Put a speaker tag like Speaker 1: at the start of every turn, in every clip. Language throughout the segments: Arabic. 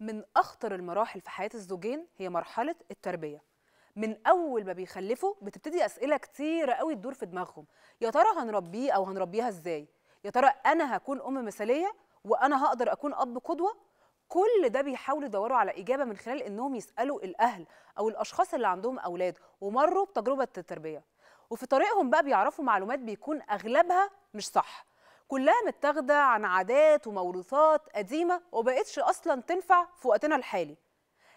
Speaker 1: من اخطر المراحل في حياه الزوجين هي مرحله التربيه من اول ما بيخلفوا بتبتدي اسئله كتيره قوي تدور في دماغهم يا ترى هنربيه او هنربيها ازاي يا ترى انا هكون ام مثاليه وانا هقدر اكون اب قدوه كل ده بيحاولوا يدوروا على اجابه من خلال انهم يسالوا الاهل او الاشخاص اللي عندهم اولاد ومروا بتجربه التربيه وفي طريقهم بقى بيعرفوا معلومات بيكون اغلبها مش صح كلها متاخده عن عادات وموروثات قديمه وبقتش اصلا تنفع في وقتنا الحالي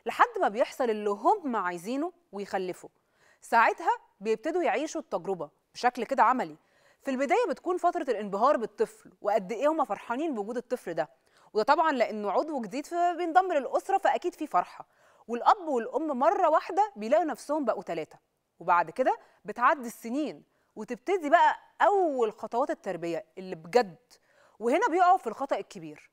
Speaker 1: لحد ما بيحصل اللي هم عايزينه ويخلفوا ساعتها بيبتدوا يعيشوا التجربه بشكل كده عملي في البدايه بتكون فتره الانبهار بالطفل وقد ايه هم فرحانين بوجود الطفل ده وده طبعا لانه عضو جديد فبينضم للاسره فاكيد في فرحه والاب والام مره واحده بيلاقوا نفسهم بقوا ثلاثه وبعد كده بتعدي السنين وتبتدي بقى اول خطوات التربيه اللي بجد وهنا بيقعوا في الخطا الكبير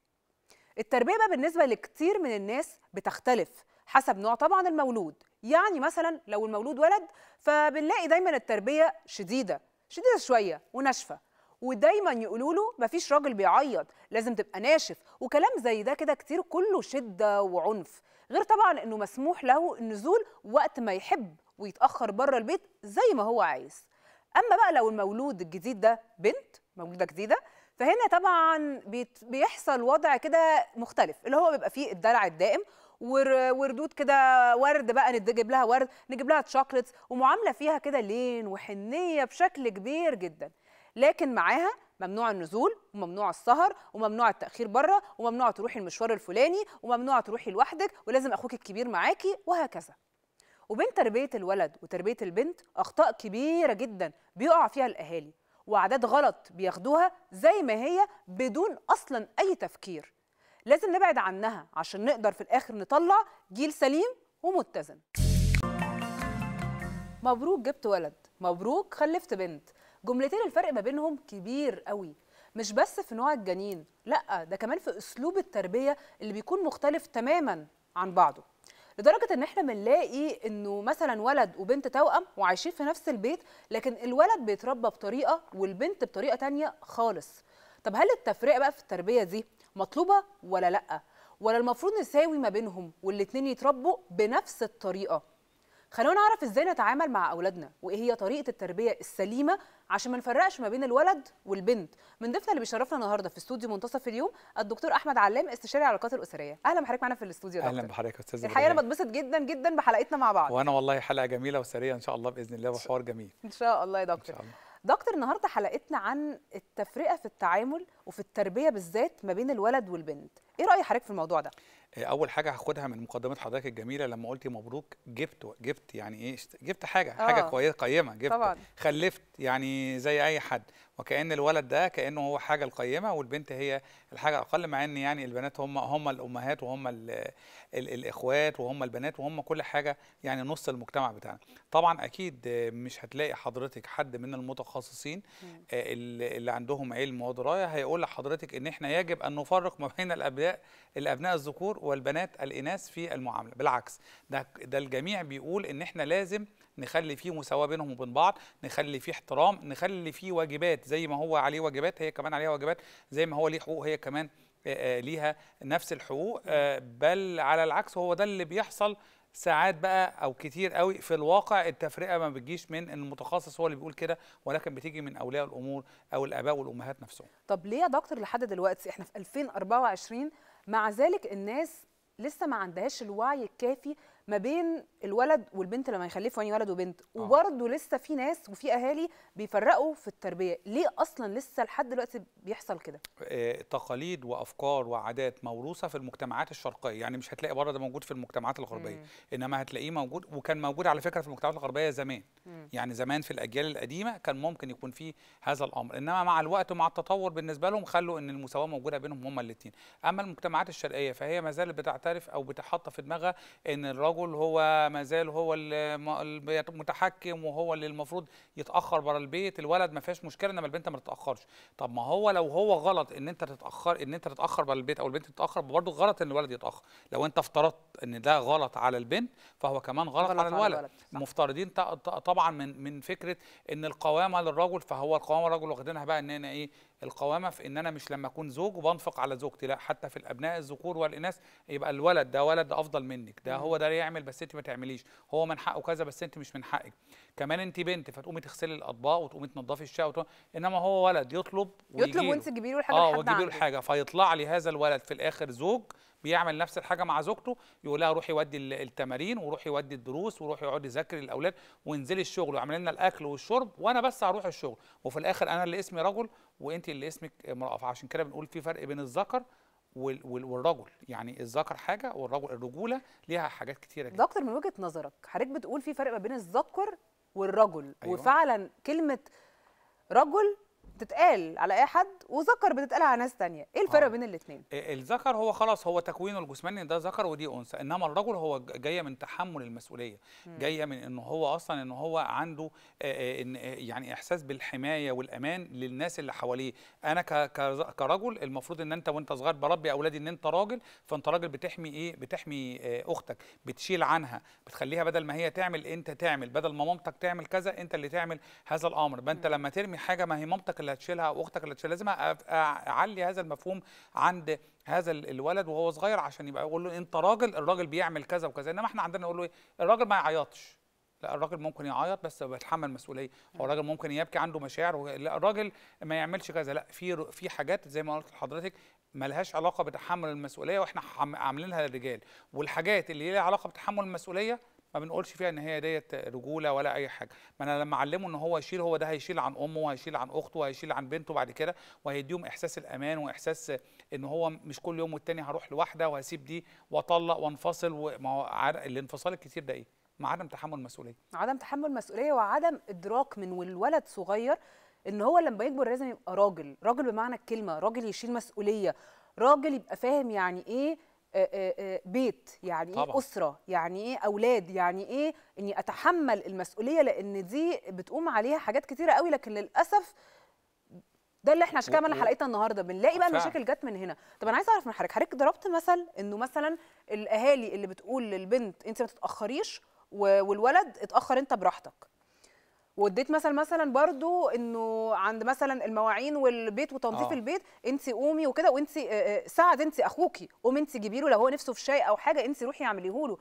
Speaker 1: التربيه بقى بالنسبه لكتير من الناس بتختلف حسب نوع طبعا المولود يعني مثلا لو المولود ولد فبنلاقي دايما التربيه شديده شديده شويه وناشفه ودايما يقولوا له مفيش راجل بيعيط لازم تبقى ناشف وكلام زي ده كده كتير كله شده وعنف غير طبعا انه مسموح له النزول وقت ما يحب ويتاخر بره البيت زي ما هو عايز اما بقى لو المولود الجديد ده بنت مولوده جديده فهنا طبعا بيحصل وضع كده مختلف اللي هو بيبقى فيه الدلع الدائم وردود كده ورد بقى نجيب لها ورد نجيب لها تشوكلتس ومعامله فيها كده لين وحنيه بشكل كبير جدا لكن معاها ممنوع النزول وممنوع السهر وممنوع التاخير بره وممنوع تروحي المشوار الفلاني وممنوع تروحي لوحدك ولازم اخوك الكبير معاكي وهكذا وبين تربيه الولد وتربيه البنت اخطاء كبيره جدا بيقع فيها الاهالي وأعداد غلط بياخدوها زي ما هي بدون اصلا اي تفكير لازم نبعد عنها عشان نقدر في الاخر نطلع جيل سليم ومتزن مبروك جبت ولد مبروك خلفت بنت جملتين الفرق ما بينهم كبير قوي مش بس في نوع الجنين لا ده كمان في اسلوب التربيه اللي بيكون مختلف تماما عن بعضه لدرجه ان احنا بنلاقي انه مثلا ولد وبنت توأم وعايشين في نفس البيت لكن الولد بيتربى بطريقه والبنت بطريقه تانية خالص طب هل التفرقه بقى في التربيه دي مطلوبه ولا لا ولا المفروض نساوي ما بينهم والاثنين يتربوا بنفس الطريقه خلونا نعرف ازاي نتعامل مع اولادنا وايه هي طريقه التربيه السليمه عشان ما نفرقش ما بين الولد والبنت من ضيفنا اللي بيشرفنا النهارده في استوديو منتصف اليوم الدكتور احمد علام استشاري العلاقات الاسريه اهلا بحضرتك معانا في الاستوديو اهلا
Speaker 2: بحضرتك يا استاذ الحقيقه انا بتبسط
Speaker 1: جدا جدا بحلقتنا مع بعض
Speaker 2: وانا والله حلقه جميله وسريه ان شاء الله باذن الله وحوار جميل
Speaker 1: ان شاء الله يا دكتور إن شاء الله. دكتور النهارده حلقتنا عن التفرقه في التعامل وفي التربيه بالذات ما بين الولد والبنت ايه راي حضرتك في الموضوع ده
Speaker 2: اول حاجه هاخدها من مقدمه حضرتك الجميله لما قلتي مبروك جبت جبت يعني ايه جبت حاجه حاجه آه. كويسه قيمه جبت طبعا. خلفت يعني زي اي حد وكأن الولد ده كأنه هو حاجة القيمة والبنت هي الحاجة الأقل مع إن يعني البنات هم هم الأمهات وهم الـ الـ الإخوات وهم البنات وهم كل حاجة يعني نص المجتمع بتاعنا طبعا أكيد مش هتلاقي حضرتك حد من المتخصصين آه، اللي عندهم علم ودراية هيقول لحضرتك إن إحنا يجب أن نفرق ما بين الأبناء الأبناء الذكور والبنات الإناث في المعاملة بالعكس ده ده الجميع بيقول إن إحنا لازم نخلي فيه مساواه بينهم وبين بعض نخلي فيه احترام نخلي فيه واجبات زي ما هو عليه واجبات هي كمان عليها واجبات زي ما هو ليه حقوق هي كمان آه، آه، ليها نفس الحقوق آه، بل على العكس هو ده اللي بيحصل ساعات بقى او كتير قوي في الواقع التفرقه ما بتجيش من المتخصص هو اللي بيقول كده ولكن بتيجي من اولياء الامور او الاباء والامهات نفسهم
Speaker 1: طب ليه يا دكتور لحد دلوقتي احنا في 2024 مع ذلك الناس لسه ما عندهاش الوعي الكافي ما بين الولد والبنت لما يخلفوا يعني ولد وبنت آه. وبرضه لسه في ناس وفي اهالي بيفرقوا في التربيه ليه اصلا لسه لحد دلوقتي بيحصل كده
Speaker 2: آه، تقاليد وافكار وعادات موروثه في المجتمعات الشرقيه يعني مش هتلاقي بره ده موجود في المجتمعات الغربيه مم. انما هتلاقيه موجود وكان موجود على فكره في المجتمعات الغربيه زمان مم. يعني زمان في الاجيال القديمه كان ممكن يكون في هذا الامر انما مع الوقت ومع التطور بالنسبه لهم خلوا ان المساواه موجوده بينهم هما الاثنين اما المجتمعات الشرقيه فهي ما زالت بتعترف او بتحط في دماغها ان الرا الرجل هو ما زال هو المتحكم وهو اللي المفروض يتاخر بره البيت الولد ما فيهاش مشكله انما البنت ما تتاخرش طب ما هو لو هو غلط ان انت تتاخر ان انت تتاخر بره البيت او البنت تتاخر برضه غلط ان الولد يتاخر لو انت افترضت ان ده غلط على البنت فهو كمان غلط, غلط على الولد, الولد. مفترضين طبعا من من فكره ان القوامه للرجل فهو القوامه للرجل واخدينها بقى ان انا ايه القوامه في ان انا مش لما اكون زوج وبنفق على زوجتي لا حتى في الابناء الذكور والاناث يبقى الولد ده ولد افضل منك ده هو ده يعمل بس انت ما تعمليش هو من حقه كذا بس انت مش من حقك كمان انت بنت فتقومي تغسلي الاطباق وتقومي تنظفي الشقه انما هو ولد يطلب يطلب وانت
Speaker 1: تجيبي له الحاجه اه وتجيبي له الحاجه
Speaker 2: فيطلع لي هذا الولد في الاخر زوج بيعمل نفس الحاجه مع زوجته يقول لها روحي ودي التمارين وروحي ودي الدروس وروحي اقعدي ذاكري الاولاد وانزلي الشغل واعملي لنا الاكل والشرب وانا بس هروح الشغل وفي الاخر انا اللي اسمي رجل وانت اللي اسمك امراه فعشان كده بنقول في فرق بين الذكر والرجل
Speaker 1: يعني الذكر حاجه والرجل الرجوله ليها حاجات كتيره جدا دكتور من وجهه نظرك حضرتك بتقول في فرق ما بين الذكر والرجل أيوة. وفعلا كلمه رجل بتتقال على اي حد وذكر بتتقال على ناس ثانيه ايه الفرق آه. بين الاثنين
Speaker 2: آه، الذكر هو خلاص هو تكوينه الجسماني ده ذكر ودي انثى انما الرجل هو جايه من تحمل المسؤوليه جايه من ان هو اصلا ان هو عنده آه، آه، إن يعني احساس بالحمايه والامان للناس اللي حواليه انا كرجل المفروض ان انت وانت صغير بربي اولادي ان انت راجل فانت راجل بتحمي ايه بتحمي اختك بتشيل عنها بتخليها بدل ما هي تعمل انت تعمل بدل ما مامتك تعمل كذا انت اللي تعمل هذا الامر فانت لما ترمي حاجه ما هي مامتك اللي اللي هتشيلها واختك اللي هتشيلها لازم اعلي هذا المفهوم عند هذا الولد وهو صغير عشان يبقى يقول له انت راجل الراجل بيعمل كذا وكذا انما احنا عندنا نقول له ايه الراجل ما يعيطش لا الراجل ممكن يعيط بس بيتحمل مسؤوليه هو الراجل ممكن يبكي عنده مشاعر لا الراجل ما يعملش كذا لا في في حاجات زي ما قلت لحضرتك ملهاش علاقه بتحمل المسؤوليه واحنا عاملينها للرجال والحاجات اللي ليها علاقه بتحمل المسؤوليه ما بنقولش فيها ان هي ديت رجوله ولا اي حاجه ما انا لما اعلمه ان هو يشيل هو ده هيشيل عن امه وهيشيل عن اخته وهيشيل عن بنته بعد كده وهيديهم احساس الامان واحساس ان هو مش كل يوم والتاني هروح لوحده وهسيب دي واطلق وانفصل وما هو الانفصال الكتير ده ايه مع عدم تحمل مسؤوليه
Speaker 1: عدم تحمل مسؤوليه وعدم ادراك من الولد صغير ان هو لما يكبر لازم يبقى راجل راجل بمعنى الكلمه راجل يشيل مسؤوليه راجل يبقى فاهم يعني ايه آه، آه، آه، بيت يعني إيه طبعا. ايه اسره يعني ايه اولاد يعني ايه اني اتحمل المسؤوليه لان دي بتقوم عليها حاجات كتيره قوي لكن للاسف ده اللي احنا عشان كده عملنا حلقتنا النهارده بنلاقي بقى المشاكل جت من هنا طب انا عايزه اعرف من حضرتك حضرتك ضربت مثل انه مثلا الاهالي اللي بتقول للبنت انت ما تتاخريش والولد اتاخر انت براحتك واديت مثل مثلا برضو انه عند مثلا المواعين والبيت وتنظيف آه. البيت انت قومي وكده وانت آه، آه، ساعد انت اخوكي قومي انت جيبي له لو هو نفسه في شاي او حاجه انت روحي اعمليه له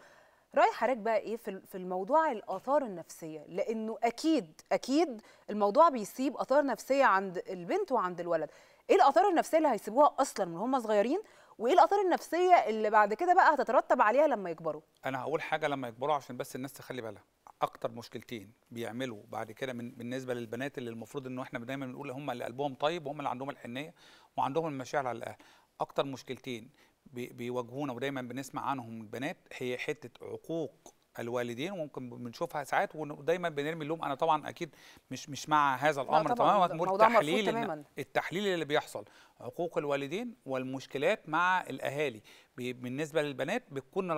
Speaker 1: راي حضرتك بقى ايه في الموضوع الاثار النفسيه لانه اكيد اكيد الموضوع بيسيب اثار نفسيه عند البنت وعند الولد ايه الاثار النفسيه اللي هيسيبوها اصلا من هم صغيرين وايه الاثار النفسيه اللي بعد كده بقى هتترتب عليها لما يكبروا
Speaker 2: انا هقول حاجه لما يكبروا عشان بس الناس تخلي بالها اكتر مشكلتين بيعملوا بعد كده من بالنسبه للبنات اللي المفروض انه احنا دايما بنقول هم اللي قلبهم طيب وهم اللي عندهم الحنيه وعندهم المشاعر على الاهل اكتر مشكلتين بيواجهونا ودايما بنسمع عنهم البنات هي حته عقوق الوالدين وممكن بنشوفها ساعات ودايما بنرمي اللوم انا طبعا اكيد مش مش مع هذا الامر تماما التحليل التحليل اللي بيحصل عقوق الوالدين والمشكلات مع الاهالي بالنسبه للبنات بتكون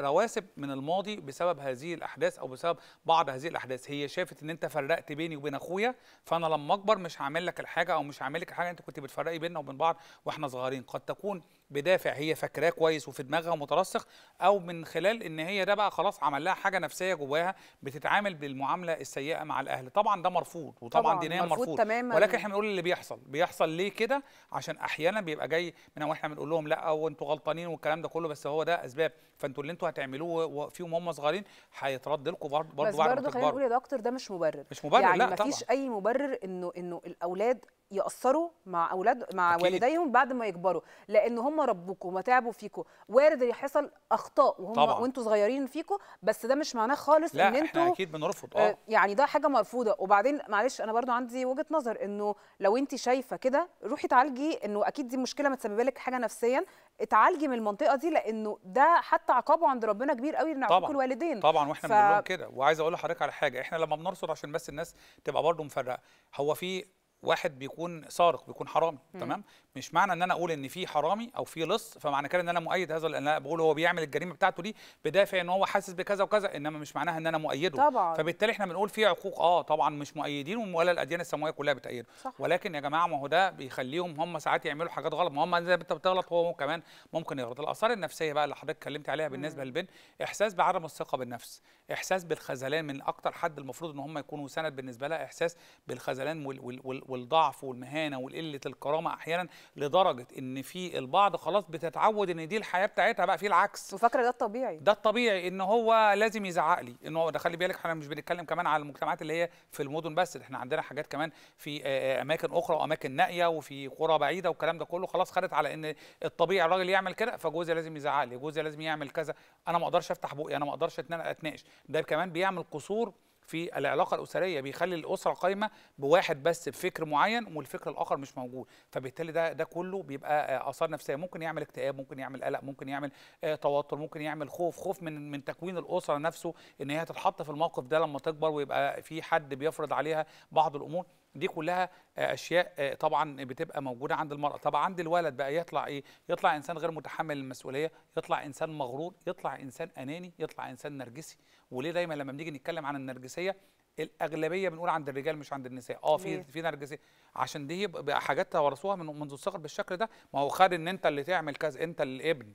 Speaker 2: رواسب من الماضي بسبب هذه الاحداث او بسبب بعض هذه الاحداث هي شافت ان انت فرقت بيني وبين اخويا فانا لما اكبر مش هعمل لك الحاجه او مش هعمل لك حاجه انت كنت بتفرقي بيننا وبين بعض واحنا صغيرين قد تكون بدافع هي فاكراه كويس وفي دماغها مترسخ او من خلال ان هي ده بقى خلاص عمل لها حاجه نفسيه جواها بتتعامل بالمعامله السيئه مع الاهل طبعا ده مرفوض وطبعا دينيا مرفوض, مرفوض تماما ولكن احنا بنقول اللي بيحصل بيحصل ليه كده عشان احيانا بيبقى جاي من واحنا بنقول لهم لا وانتوا غلطانين والكلام ده كله بس هو ده اسباب فانتوا اللي انتوا هتعملوه فيهم هم صغيرين هيترد لكم برضه برضه بعد ما تكبروا بس برضه خلينا نقول
Speaker 1: يا دكتور ده مش مبرر مش مبرر يعني لا مفيش طبعا. اي مبرر انه انه الاولاد يقصروا مع اولاد مع أكيد. والديهم بعد ما يكبروا لان هم ربوكوا وتعبوا فيكوا وارد يحصل اخطاء وهم وانتوا صغيرين فيكوا بس ده مش معناه خالص لا ان انتوا اكيد
Speaker 2: بنرفض آه،, اه
Speaker 1: يعني ده حاجه مرفوضه وبعدين معلش انا برضو عندي وجهه نظر انه لو انت شايفه كده روحي تعالجي انه اكيد دي مشكله متسببه لك حاجه نفسيا اتعالجي من المنطقه دي لانه ده حتى عقابه عند ربنا كبير قوي ان عقوق الوالدين طبعا واحنا ف... بنقول لهم
Speaker 2: كده وعايز اقول لحضرتك على حاجه احنا لما بنرصد عشان بس الناس تبقى برضو مفرقه هو في واحد بيكون سارق بيكون حرامي مم. تمام مش معنى ان انا اقول ان في حرامي او في لص فمعنى كده ان انا مؤيد هذا لان انا بقول هو بيعمل الجريمه بتاعته دي بدافع ان هو حاسس بكذا وكذا انما مش معناها ان انا مؤيده طبعا. فبالتالي احنا بنقول في عقوق اه طبعا مش مؤيدين ولا الاديان السماويه كلها بتأيده صح. ولكن يا جماعه ما هو ده بيخليهم هم ساعات يعملوا حاجات غلط ما هم انت بتغلط هو كمان ممكن يغلط الاثار النفسيه بقى اللي حضرتك اتكلمت عليها بالنسبه للبنت احساس بعدم الثقه بالنفس احساس بالخذلان من اكتر حد المفروض ان هم يكونوا سند بالنسبه لها احساس بالخذلان وال, وال, وال والضعف والمهانه وقله الكرامه احيانا لدرجه ان في البعض خلاص بتتعود ان دي الحياه بتاعتها بقى في العكس وفاكره ده الطبيعي ده الطبيعي ان هو لازم يزعق لي ان هو ده خلي بالك احنا مش بنتكلم كمان على المجتمعات اللي هي في المدن بس احنا عندنا حاجات كمان في اماكن اخرى واماكن نائيه وفي قرى بعيده والكلام ده كله خلاص خدت على ان الطبيعي الراجل يعمل كده فجوزي لازم يزعق لي جوزي لازم يعمل كذا انا ما اقدرش افتح بوقي انا ما اقدرش اتناقش ده كمان بيعمل قصور في العلاقه الاسريه بيخلي الاسره قايمه بواحد بس بفكر معين والفكر الاخر مش موجود فبالتالي ده ده كله بيبقى آه، اثار نفسيه ممكن يعمل اكتئاب ممكن يعمل قلق ممكن يعمل آه، توتر ممكن يعمل خوف خوف من من تكوين الاسره نفسه ان هي تتحط في الموقف ده لما تكبر ويبقى في حد بيفرض عليها بعض الامور دي كلها آه، اشياء آه، طبعا بتبقى موجوده عند المراه طب عند الولد بقى يطلع ايه يطلع انسان غير متحمل المسؤوليه يطلع انسان مغرور يطلع انسان اناني يطلع انسان نرجسي وليه دايما لما بنيجي نتكلم عن النرجسيه الاغلبيه بنقول عند الرجال مش عند النساء اه في في نرجسيه عشان دي حاجات ورثوها من منذ الصغر بالشكل ده ما هو خد ان انت اللي تعمل كذا انت الابن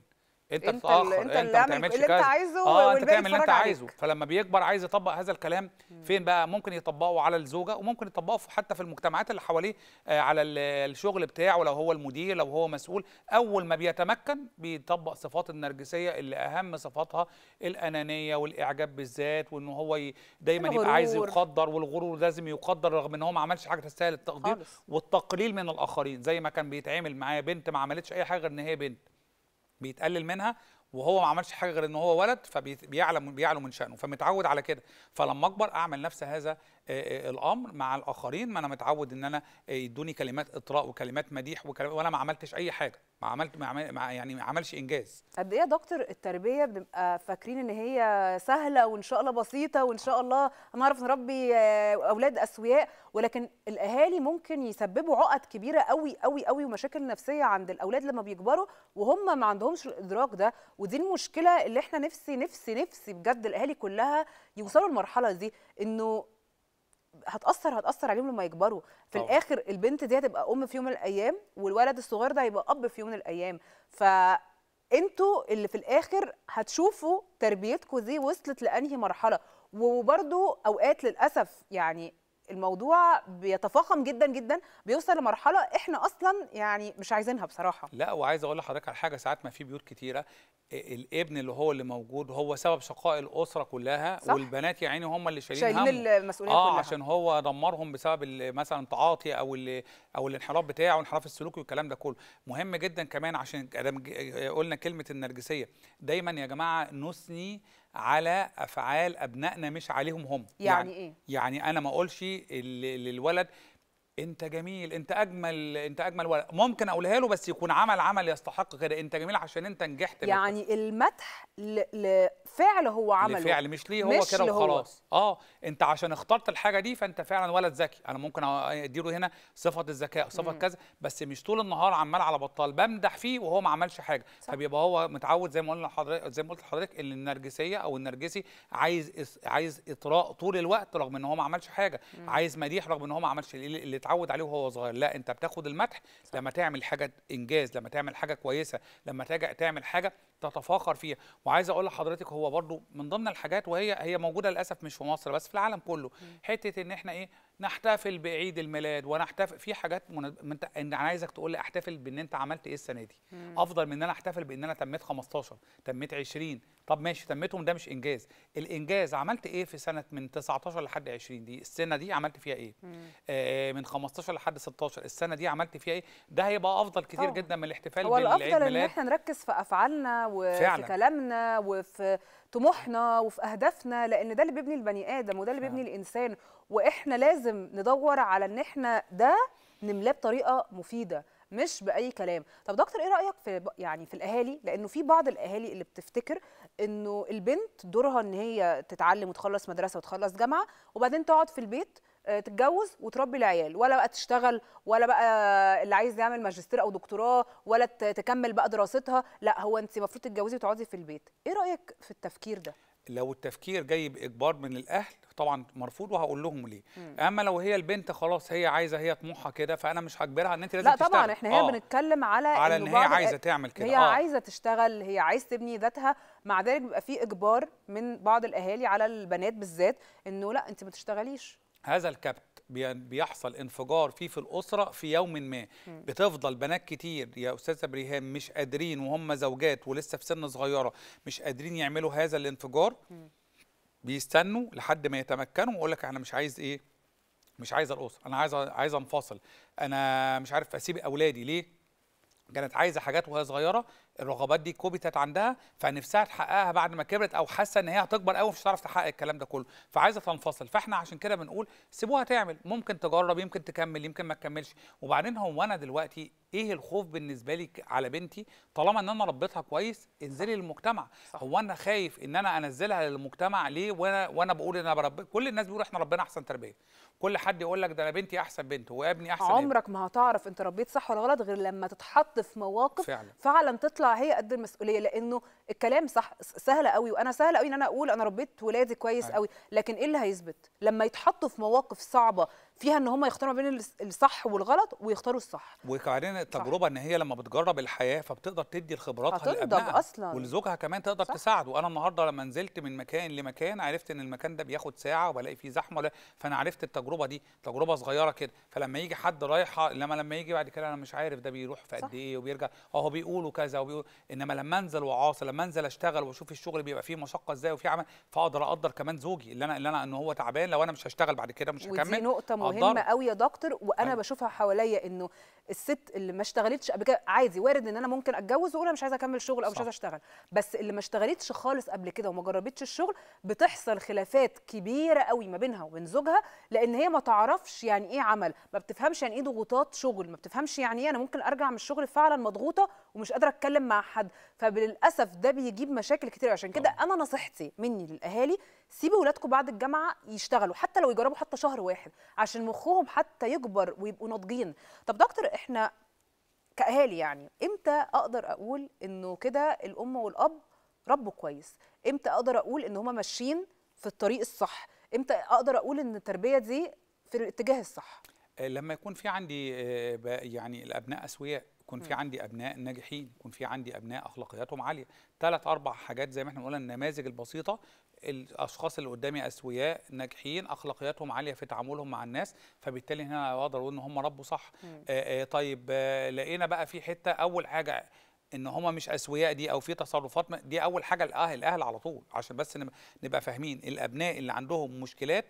Speaker 2: انت بتتاخر انت, انت اللي بتعملش اللي انت عايزه اه انت تعمل اللي انت عايزه عليك. فلما بيكبر عايز يطبق هذا الكلام فين بقى ممكن يطبقه على الزوجه وممكن يطبقه حتى في المجتمعات اللي حواليه آه على الشغل بتاعه لو هو المدير لو هو مسؤول اول ما بيتمكن بيطبق صفات النرجسيه اللي اهم صفاتها الانانيه والاعجاب بالذات وان هو دايما الغرور. يبقى عايز يقدر والغرور لازم يقدر رغم ان هو ما عملش حاجه تستاهل التقدير والتقليل من الاخرين زي ما كان بيتعامل معايا بنت ما عملتش اي حاجه غير ان هي بنت بيتقلل منها وهو ما عملش حاجه غير ان هو ولد فبيعلم بيعلم من شانه فمتعود على كده فلما اكبر اعمل نفس هذا الامر مع الاخرين ما انا متعود ان انا يدوني كلمات اطراء وكلمات مديح وكلمات وانا ما عملتش اي حاجه ما عملت ما يعني ما عملش انجاز
Speaker 1: قد ايه يا دكتور التربيه بنبقى فاكرين ان هي سهله وان شاء الله بسيطه وان شاء الله هنعرف نربي اولاد اسوياء ولكن الاهالي ممكن يسببوا عقد كبيره قوي قوي قوي ومشاكل نفسيه عند الاولاد لما بيكبروا وهم ما عندهمش الادراك ده ودي المشكله اللي احنا نفسي نفسي نفسي بجد الاهالي كلها يوصلوا للمرحله دي انه هتاثر هتاثر عليهم لما يكبروا في أوه. الاخر البنت دي هتبقى ام في يوم من الايام والولد الصغير ده هيبقى اب في يوم من الايام ف انتوا اللي في الاخر هتشوفوا تربيتكم دي وصلت لانهي مرحله وبرده اوقات للاسف يعني الموضوع بيتفاقم جدا جدا بيوصل لمرحله احنا اصلا يعني مش عايزينها بصراحه
Speaker 2: لا وعايز اقول لحضرتك على حاجه ساعات ما في بيوت كتيره آه، الابن اللي هو اللي موجود هو سبب شقاء الاسره كلها صح؟ والبنات يا عيني هم اللي شايلين شايلين المسؤوليه آه كلها عشان هو دمرهم بسبب مثلا تعاطي او او الانحراف بتاعه وانحراف السلوكي والكلام ده كله مهم جدا كمان عشان آه، آه، قلنا كلمه النرجسيه دايما يا جماعه نثني على افعال ابنائنا مش عليهم هم يعني, يعني ايه يعني انا ما اقولش للولد انت جميل انت اجمل انت اجمل ولد ممكن اقولها له بس يكون عمل عمل يستحق كده انت جميل عشان انت نجحت يعني
Speaker 1: بالتصفيق. المدح ل... لفعل هو عمله لفعل مش ليه هو كده وخلاص
Speaker 2: اه انت عشان اخترت الحاجه دي فانت فعلا ولد ذكي انا ممكن اديله هنا صفه الذكاء صفه كذا بس مش طول النهار عمال على بطال بمدح فيه وهو ما عملش حاجه صح. فبيبقى هو متعود زي ما قلنا لحضرتك زي ما قلت لحضرتك ان النرجسيه او النرجسي عايز عايز اطراء طول الوقت رغم ان هو ما عملش حاجه مم. عايز مديح رغم ان هو ما عملش اللي اتعود عليه وهو صغير لا انت بتاخد المدح لما تعمل حاجه انجاز لما تعمل حاجه كويسه لما تعمل حاجه تتفاخر فيها وعايز اقول لحضرتك هو برضو من ضمن الحاجات وهي هي موجوده للاسف مش في مصر بس في العالم كله حته ان احنا ايه نحتفل بعيد الميلاد ونحتفل في حاجات من... انا عايزك تقول لي احتفل بان انت عملت ايه السنه دي مم. افضل من ان انا احتفل بان انا تميت 15 تميت 20 طب ماشي تميتهم ده مش انجاز الانجاز عملت ايه في سنه من 19 لحد 20 دي السنه دي عملت فيها ايه آه من 15 لحد 16 السنه دي عملت فيها ايه ده هيبقى افضل كتير طبعا. جدا من الاحتفال بالعيد الميلاد هو الافضل ان احنا
Speaker 1: نركز في افعالنا وفي كلامنا وفي طموحنا وفي اهدافنا لان ده اللي بيبني البني ادم وده اللي بيبني الانسان واحنا لازم ندور على ان احنا ده نملاه بطريقه مفيده مش باي كلام طب دكتور ايه رايك في يعني في الاهالي لانه في بعض الاهالي اللي بتفتكر انه البنت دورها ان هي تتعلم وتخلص مدرسه وتخلص جامعه وبعدين تقعد في البيت تتجوز وتربي العيال ولا بقى تشتغل ولا بقى اللي عايز يعمل ماجستير او دكتوراه ولا تكمل بقى دراستها لا هو انت المفروض تتجوزي وتقعدي في البيت ايه رايك في التفكير ده
Speaker 2: لو التفكير جاي باجبار من الاهل طبعا مرفوض وهقول لهم ليه مم. اما لو هي البنت خلاص هي عايزه هي طموحها كده فانا مش هجبرها ان انت لازم لا تشتغل. طبعا احنا هنا آه.
Speaker 1: بنتكلم على على ان هي عايزه تعمل كده هي آه. عايزه تشتغل هي عايزه تبني ذاتها مع ذلك بيبقى في اجبار من بعض الاهالي على البنات بالذات انه لا انت ما تشتغليش
Speaker 2: هذا الكبت بيحصل انفجار فيه في الاسره في يوم ما بتفضل بنات كتير يا استاذه بريهام مش قادرين وهم زوجات ولسه في سن صغيره مش قادرين يعملوا هذا الانفجار بيستنوا لحد ما يتمكنوا ويقول لك انا مش عايز ايه مش عايز الاسره انا عايز عايز انفصل انا مش عارف اسيب اولادي ليه كانت عايزه حاجات وهي صغيره الرغبات دي كبتت عندها فنفسها تحققها بعد ما كبرت او حاسه ان هي هتكبر قوي مش هتعرف تحقق الكلام ده كله فعايزه تنفصل فاحنا عشان كده بنقول سيبوها تعمل ممكن تجرب يمكن تكمل يمكن ما تكملش وبعدين هو انا دلوقتي ايه الخوف بالنسبه لي على بنتي طالما ان انا ربيتها كويس انزلي للمجتمع صح. هو انا خايف ان انا انزلها للمجتمع ليه وانا وانا بقول ان انا بربي كل الناس بيقولوا احنا ربنا احسن تربيه كل حد يقول لك ده انا بنتي احسن بنت وابني احسن عمرك
Speaker 1: ما هتعرف انت ربيت صح ولا غلط غير لما تتحط في مواقف فعلا, فعلا تطلع هي قد المسؤوليه لانه الكلام صح سهل قوي وانا سهل قوي ان انا اقول انا ربيت ولادي كويس قوي لكن ايه اللي هيثبت لما يتحطوا في مواقف صعبه فيها ان هم يختاروا ما بين الصح والغلط ويختاروا الصح
Speaker 2: وبعدين التجربه ان هي لما بتجرب الحياه فبتقدر تدي الخبرات لابنها اصلا ولزوجها كمان تقدر صح. تساعده انا النهارده لما نزلت من مكان لمكان عرفت ان المكان ده بياخد ساعه وبلاقي فيه زحمه ولا فانا عرفت التجربه دي تجربه صغيره كده فلما يجي حد رايحه لما لما يجي بعد كده انا مش عارف ده بيروح في قد ايه وبيرجع اه هو بيقولوا كذا وبيقول انما لما انزل وعاصر لما انزل اشتغل واشوف الشغل بيبقى فيه مشقه ازاي وفيه عمل فاقدر اقدر كمان زوجي اللي انا اللي انا ان هو تعبان لو انا مش هشتغل بعد كده مش هكمل نقطه مهمه
Speaker 1: قوي يا دكتور وانا أيوة. بشوفها حواليا انه الست اللي ما اشتغلتش قبل كده عادي وارد ان انا ممكن اتجوز واقول انا مش عايزه اكمل شغل او صح. مش عايزه اشتغل بس اللي ما اشتغلتش خالص قبل كده وما جربتش الشغل بتحصل خلافات كبيره قوي ما بينها وبين زوجها لان هي ما تعرفش يعني ايه عمل ما بتفهمش يعني ايه ضغوطات شغل ما بتفهمش يعني ايه انا ممكن ارجع من الشغل فعلا مضغوطه ومش قادره اتكلم مع حد فللاسف ده بيجيب مشاكل كتير عشان كده انا نصيحتي مني للاهالي سيبوا ولادكم بعد الجامعه يشتغلوا حتى لو يجربوا حتى شهر واحد عشان مخهم حتى يكبر ويبقوا ناضجين طب دكتور احنا كاهالي يعني امتى اقدر اقول انه كده الام والاب ربوا كويس امتى اقدر اقول ان هما ماشيين في الطريق الصح امتى اقدر اقول ان التربيه دي في الاتجاه الصح
Speaker 2: آه، لما يكون في عندي آه، يعني الابناء اسوياء يكون في عندي ابناء ناجحين يكون في عندي ابناء اخلاقياتهم عاليه ثلاث اربع حاجات زي ما احنا قلنا النماذج البسيطه الاشخاص اللي قدامي اسوياء ناجحين اخلاقياتهم عاليه في تعاملهم مع الناس فبالتالي هنا اقدر اقول ان هم ربوا صح آآ آآ آه، آه، طيب آآ آه، لقينا بقى في حته اول حاجه ان هم مش اسوياء دي او في تصرفات دي اول حاجه الاهل الاهل على طول عشان بس نبقى فاهمين الابناء اللي عندهم مشكلات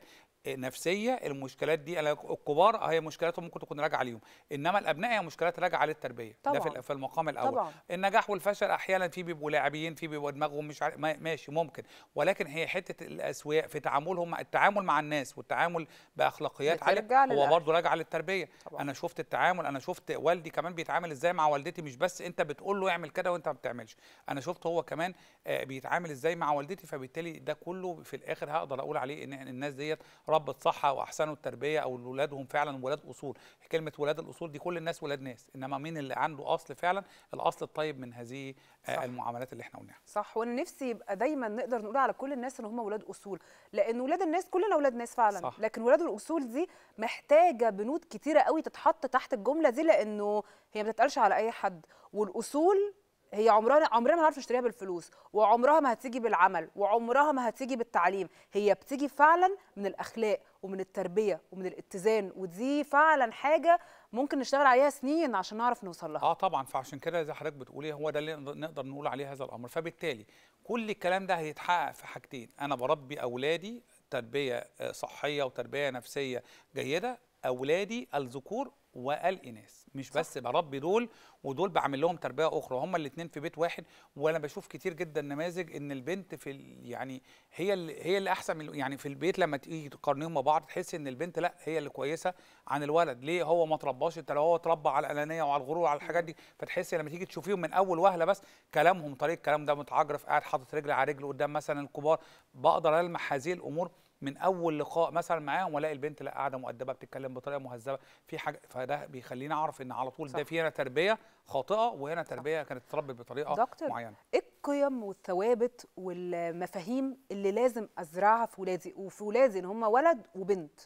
Speaker 2: نفسيه المشكلات دي الكبار آه، هي مشكلاتهم ممكن تكون راجعه ليهم انما الابناء هي مشكلات راجعه للتربيه طبعا. ده في المقام الاول طبعا. النجاح والفشل احيانا في بيبقوا لاعبين في بيبقوا دماغهم مش عارف ماشي ممكن ولكن هي حته الاسوياء في تعاملهم التعامل مع الناس والتعامل باخلاقيات عاليه هو برضه راجع للتربيه طبعا. انا شفت التعامل انا شفت والدي كمان بيتعامل ازاي مع والدتي مش بس انت بتقول له اعمل كده وانت ما بتعملش انا شفت هو كمان آه، بيتعامل ازاي مع والدتي فبالتالي ده كله في الاخر هقدر اقول عليه ان الناس ديت ربت صح واحسنوا التربيه او ولادهم فعلا ولاد اصول كلمه ولاد الاصول دي كل الناس ولاد ناس انما مين اللي عنده اصل فعلا الاصل الطيب من هذه آه، صح. المعاملات اللي احنا قلناها
Speaker 1: صح وانا نفسي يبقى دايما نقدر نقول على كل الناس ان هم ولاد اصول لان ولاد الناس كلنا ولاد ناس فعلا صح. لكن ولاد الاصول دي محتاجه بنود كتيره قوي تتحط تحت الجمله دي لانه هي ما بتتقالش على اي حد والاصول هي عمرها عمرها ما هنعرف نشتريها بالفلوس وعمرها ما هتيجي بالعمل وعمرها ما هتيجي بالتعليم هي بتيجي فعلا من الاخلاق ومن التربيه ومن الاتزان ودي فعلا حاجه ممكن نشتغل عليها سنين عشان نعرف نوصل لها
Speaker 2: اه طبعا فعشان كده زي حضرتك بتقولي هو ده اللي نقدر نقول عليه هذا الامر فبالتالي كل الكلام ده هيتحقق في حاجتين انا بربي اولادي تربيه آه، صحيه وتربيه نفسيه جيده اولادي الذكور والاناث مش بس بربي دول ودول بعمل لهم تربيه اخرى هما الاثنين في بيت واحد وانا بشوف كتير جدا نماذج ان البنت في يعني هي اللي هي اللي احسن من يعني في البيت لما تيجي تقارنيهم مع بعض تحس ان البنت لا هي اللي كويسه عن الولد ليه هو ما ترباش انت لو هو اتربى على الانانيه وعلى الغرور وعلى الحاجات دي فتحس لما تيجي تشوفيهم من اول وهله بس كلامهم طريق الكلام ده متعجرف قاعد حاطط رجل على رجل قدام مثلا الكبار بقدر المح هذه الامور من اول لقاء مثلا معاهم والاقي البنت لا قاعده مؤدبه بتتكلم بطريقه مهذبه في حاجه فده بيخليني اعرف ان على طول صح. ده في هنا تربيه خاطئه وهنا تربيه صح. كانت تتربي بطريقه دكتور. معينه
Speaker 1: ايه القيم والثوابت والمفاهيم اللي لازم ازرعها في ولادي وفي ولادي ان هم ولد وبنت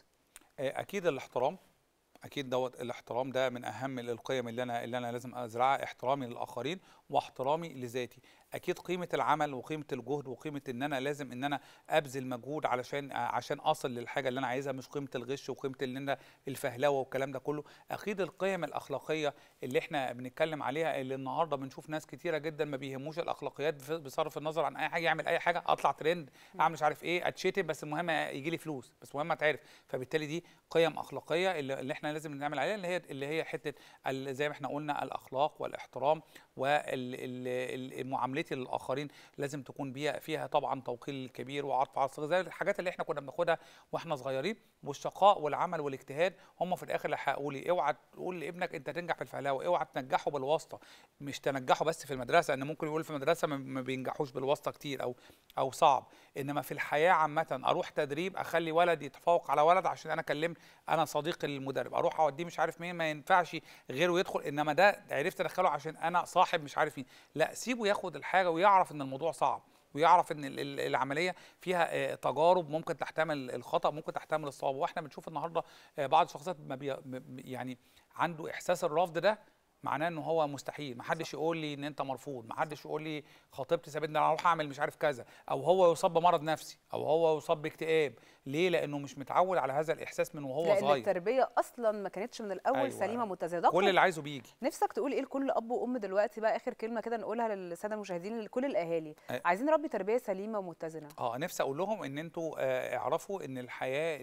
Speaker 2: آه، اكيد الاحترام اكيد دوت الاحترام ده من اهم القيم اللي انا اللي انا لازم ازرعها احترامي للاخرين واحترامي لذاتي اكيد قيمه العمل وقيمه الجهد وقيمه ان انا لازم ان انا ابذل مجهود علشان عشان اصل للحاجه اللي انا عايزها مش قيمه الغش وقيمه ان انا الفهلوه والكلام ده كله اكيد القيم الاخلاقيه اللي احنا بنتكلم عليها اللي النهارده بنشوف ناس كتيره جدا ما بيهموش الاخلاقيات بصرف النظر عن اي حاجه يعمل اي حاجه اطلع ترند اعمل مش عارف ايه اتشتم بس المهم يجي لي فلوس بس المهم اتعرف فبالتالي دي قيم اخلاقيه اللي, احنا لازم نعمل عليها اللي هي اللي هي حته زي ما احنا قلنا الاخلاق والاحترام ومعاملتي للاخرين لازم تكون بيها فيها طبعا توقير كبير وعطف على الصغير زي الحاجات اللي احنا كنا بناخدها واحنا صغيرين والشقاء والعمل والاجتهاد هم في الاخر اللي حققوا لي اوعى تقول لابنك انت تنجح في الفهلاوه اوعى تنجحه بالواسطه مش تنجحه بس في المدرسه ان ممكن يقول في المدرسه ما بينجحوش بالواسطه كتير او او صعب انما في الحياه عامه اروح تدريب اخلي ولد يتفوق على ولد عشان انا كلمت انا صديق المدرب اروح اوديه مش عارف مين ما ينفعش غيره يدخل انما ده عرفت ادخله عشان انا صاحب مش عارف مين لا سيبه ياخد الحاجه ويعرف ان الموضوع صعب ويعرف ان العمليه فيها آه، تجارب ممكن تحتمل الخطا ممكن تحتمل الصواب واحنا بنشوف النهارده آه، بعض الشخصيات ما بي يعني عنده احساس الرفض ده معناه ان هو مستحيل ما حدش يقول لي ان انت مرفوض ما حدش يقول لي خطيبتي سابتني انا هروح اعمل مش عارف كذا او هو يصاب بمرض نفسي او هو يصاب باكتئاب ليه لانه مش متعود على هذا الاحساس من وهو لأن صغير لان
Speaker 1: التربيه اصلا ما كانتش من الاول أيوة. سليمه متزايده كل اللي عايزه بيجي نفسك تقول ايه لكل اب وام دلوقتي بقى اخر كلمه كده نقولها للساده المشاهدين لكل الاهالي أ... عايزين نربي تربيه سليمه ومتزنه
Speaker 2: اه نفسي اقول لهم ان انتوا آه اعرفوا ان الحياه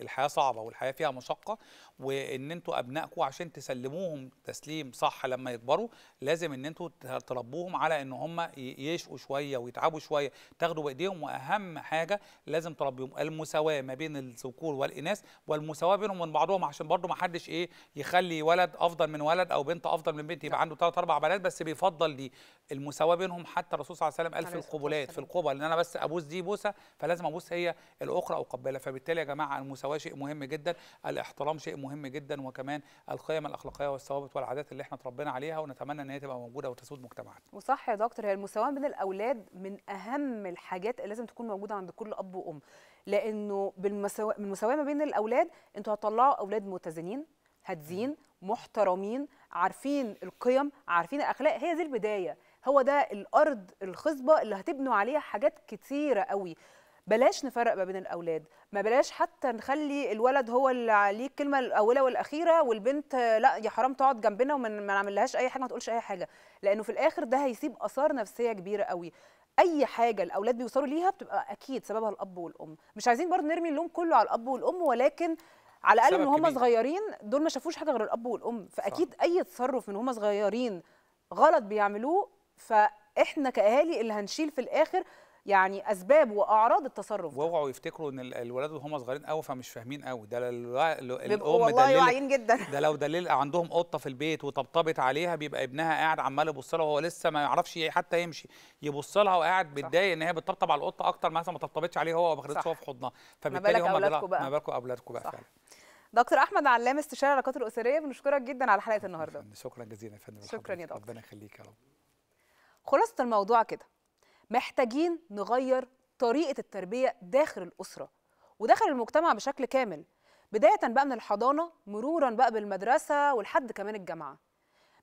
Speaker 2: الحياه صعبه والحياه فيها مشقه وان انتوا ابنائكم عشان تسلموهم تسليم صح لما يكبروا لازم ان انتوا تربوهم على ان هم يشقوا شويه ويتعبوا شويه تاخدوا بايديهم واهم حاجه لازم تربيهم المساواه ما بين الذكور والاناث والمساواه بينهم وبين بعضهم عشان برضو ما حدش ايه يخلي ولد افضل من ولد او بنت افضل من بنت يبقى عنده ثلاث اربع بنات بس بيفضل دي المساواه بينهم حتى الرسول صلى الله عليه وسلم قال في القبلات في القبل ان انا بس ابوس دي بوسه فلازم ابوس هي الاخرى اقبلها فبالتالي يا جماعه المساواه شيء مهم جدا الاحترام شيء مهم جدا وكمان القيم الاخلاقيه والثوابت والعادات اللي احنا احنا اتربينا عليها ونتمنى ان هي تبقى موجوده وتسود مجتمعنا
Speaker 1: وصح يا دكتور هي المساواه بين الاولاد من اهم الحاجات اللي لازم تكون موجوده عند كل اب وام لانه بالمساواه ما بين الاولاد انتوا هتطلعوا اولاد متزنين هادزين محترمين عارفين القيم عارفين الاخلاق هي دي البدايه هو ده الارض الخصبه اللي هتبنوا عليها حاجات كتيره قوي بلاش نفرق ما بين الاولاد ما بلاش حتى نخلي الولد هو اللي عليه الكلمه الاولى والاخيره والبنت لا يا حرام تقعد جنبنا وما نعملهاش اي حاجه ما تقولش اي حاجه لانه في الاخر ده هيسيب اثار نفسيه كبيره قوي اي حاجه الاولاد بيوصلوا ليها بتبقى اكيد سببها الاب والام مش عايزين برضه نرمي اللوم كله على الاب والام ولكن على الاقل من هم صغيرين دول ما شافوش حاجه غير الاب والام فاكيد صح. اي تصرف من هم صغيرين غلط بيعملوه فاحنا كاهالي اللي هنشيل في الاخر يعني اسباب واعراض التصرف
Speaker 2: واوعوا يفتكروا ان الولاد وهم صغيرين قوي فمش فاهمين قوي ده الام والله واعيين جدا ده لو دليل عندهم قطه في البيت وطبطبت عليها بيبقى ابنها قاعد عمال يبص لها وهو لسه ما يعرفش حتى يمشي يبص لها وقاعد متضايق ان هي بتطبطب على القطه اكتر مثلا ما طبطبتش عليه هو وما هو في حضنها فبالتالي هم ما بالكم اولادكم بقى فعلا
Speaker 1: دكتور احمد علام استشاري العلاقات الاسريه بنشكرك جدا على حلقه النهارده
Speaker 2: شكرا جزيلا يا فندم
Speaker 1: شكرا يا دكتور ربنا يخليك يا رب خلاصه الموضوع كده محتاجين نغير طريقه التربيه داخل الاسره وداخل المجتمع بشكل كامل بدايه بقى من الحضانه مرورا بقى بالمدرسه ولحد كمان الجامعه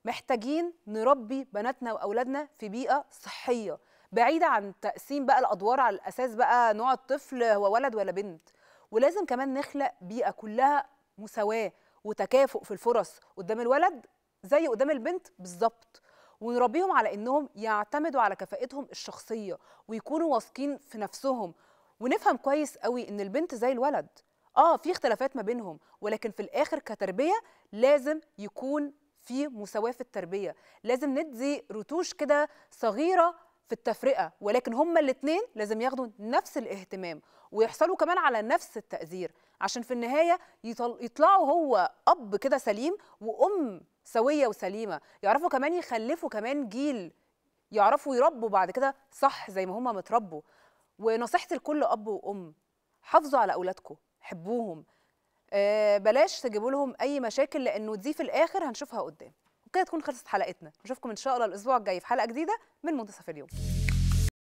Speaker 1: محتاجين نربي بناتنا واولادنا في بيئه صحيه بعيده عن تقسيم بقى الادوار على الاساس بقى نوع الطفل هو ولد ولا بنت ولازم كمان نخلق بيئه كلها مساواه وتكافؤ في الفرص قدام الولد زي قدام البنت بالظبط ونربيهم على انهم يعتمدوا على كفاءتهم الشخصيه ويكونوا واثقين في نفسهم ونفهم كويس قوي ان البنت زي الولد اه في اختلافات ما بينهم ولكن في الاخر كتربيه لازم يكون في مساواه في التربيه لازم ندي رتوش كده صغيره في التفرقه ولكن هما الاثنين لازم ياخدوا نفس الاهتمام ويحصلوا كمان على نفس التقدير عشان في النهايه يطلعوا هو اب كده سليم وام سويه وسليمه يعرفوا كمان يخلفوا كمان جيل يعرفوا يربوا بعد كده صح زي ما هم متربوا ونصيحتي لكل اب وام حافظوا على اولادكم حبوهم آه بلاش تجيبوا لهم اي مشاكل لانه دي في الاخر هنشوفها قدام وكده تكون خلصت حلقتنا نشوفكم ان شاء الله الاسبوع الجاي في حلقه جديده من منتصف اليوم